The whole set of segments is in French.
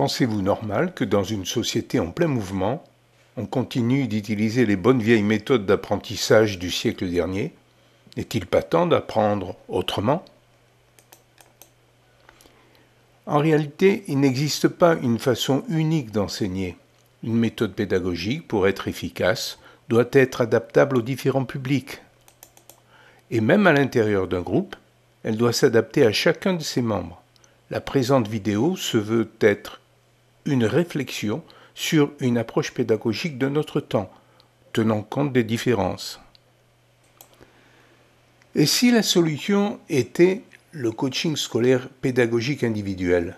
Pensez-vous normal que dans une société en plein mouvement, on continue d'utiliser les bonnes vieilles méthodes d'apprentissage du siècle dernier N'est-il pas temps d'apprendre autrement En réalité, il n'existe pas une façon unique d'enseigner. Une méthode pédagogique, pour être efficace, doit être adaptable aux différents publics. Et même à l'intérieur d'un groupe, elle doit s'adapter à chacun de ses membres. La présente vidéo se veut être une réflexion sur une approche pédagogique de notre temps, tenant compte des différences. Et si la solution était le coaching scolaire pédagogique individuel,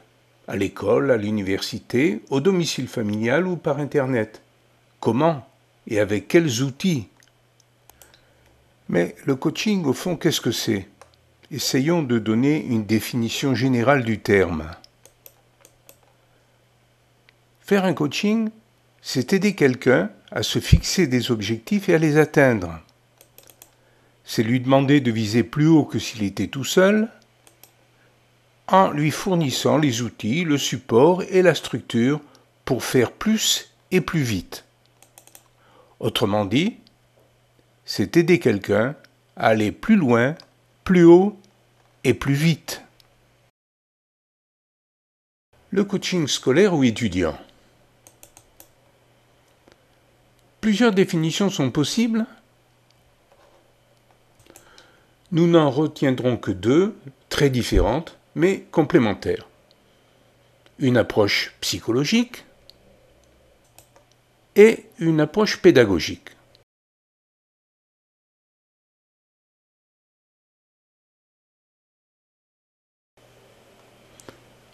à l'école, à l'université, au domicile familial ou par Internet Comment et avec quels outils Mais le coaching, au fond, qu'est-ce que c'est Essayons de donner une définition générale du terme. Faire un coaching, c'est aider quelqu'un à se fixer des objectifs et à les atteindre. C'est lui demander de viser plus haut que s'il était tout seul, en lui fournissant les outils, le support et la structure pour faire plus et plus vite. Autrement dit, c'est aider quelqu'un à aller plus loin, plus haut et plus vite. Le coaching scolaire ou étudiant. Plusieurs définitions sont possibles. Nous n'en retiendrons que deux, très différentes, mais complémentaires. Une approche psychologique et une approche pédagogique.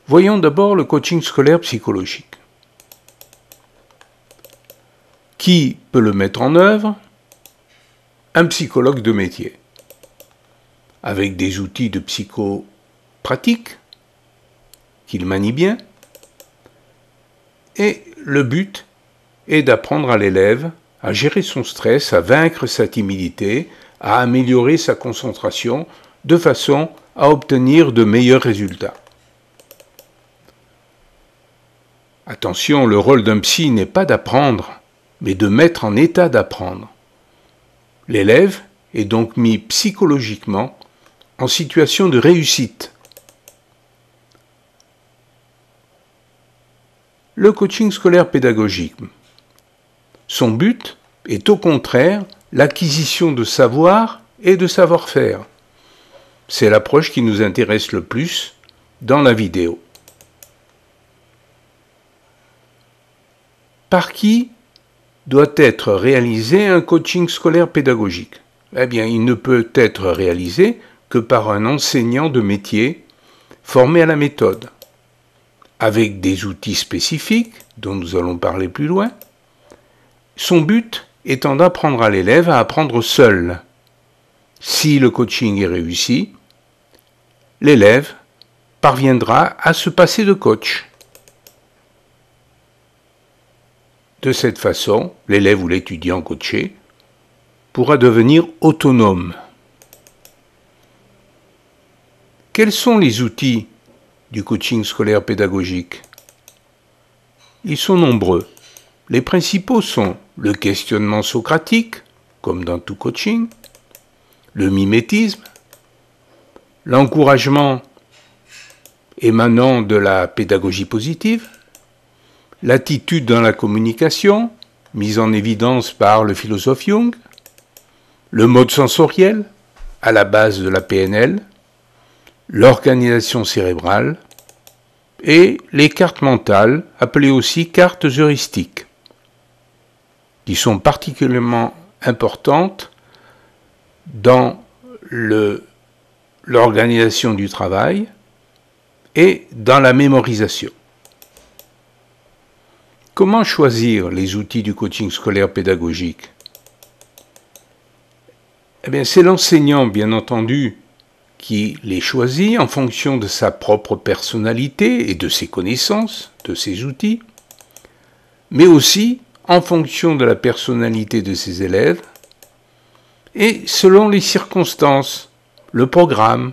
Voyons d'abord le coaching scolaire psychologique. Qui peut le mettre en œuvre Un psychologue de métier, avec des outils de psycho psycho-pratique qu'il manie bien. Et le but est d'apprendre à l'élève à gérer son stress, à vaincre sa timidité, à améliorer sa concentration de façon à obtenir de meilleurs résultats. Attention, le rôle d'un psy n'est pas d'apprendre mais de mettre en état d'apprendre. L'élève est donc mis psychologiquement en situation de réussite. Le coaching scolaire pédagogique. Son but est au contraire l'acquisition de savoir et de savoir-faire. C'est l'approche qui nous intéresse le plus dans la vidéo. Par qui doit être réalisé un coaching scolaire pédagogique Eh bien, il ne peut être réalisé que par un enseignant de métier formé à la méthode, avec des outils spécifiques dont nous allons parler plus loin. Son but étant d'apprendre à l'élève à apprendre seul. Si le coaching est réussi, l'élève parviendra à se passer de coach De cette façon, l'élève ou l'étudiant coaché pourra devenir autonome. Quels sont les outils du coaching scolaire pédagogique Ils sont nombreux. Les principaux sont le questionnement socratique, comme dans tout coaching, le mimétisme, l'encouragement émanant de la pédagogie positive, l'attitude dans la communication, mise en évidence par le philosophe Jung, le mode sensoriel, à la base de la PNL, l'organisation cérébrale et les cartes mentales, appelées aussi cartes heuristiques, qui sont particulièrement importantes dans l'organisation du travail et dans la mémorisation. Comment choisir les outils du coaching scolaire pédagogique eh bien, c'est l'enseignant, bien entendu, qui les choisit en fonction de sa propre personnalité et de ses connaissances, de ses outils, mais aussi en fonction de la personnalité de ses élèves et selon les circonstances, le programme,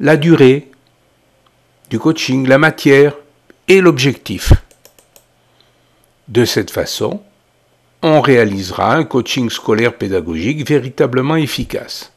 la durée du coaching, la matière et l'objectif. De cette façon, on réalisera un coaching scolaire pédagogique véritablement efficace.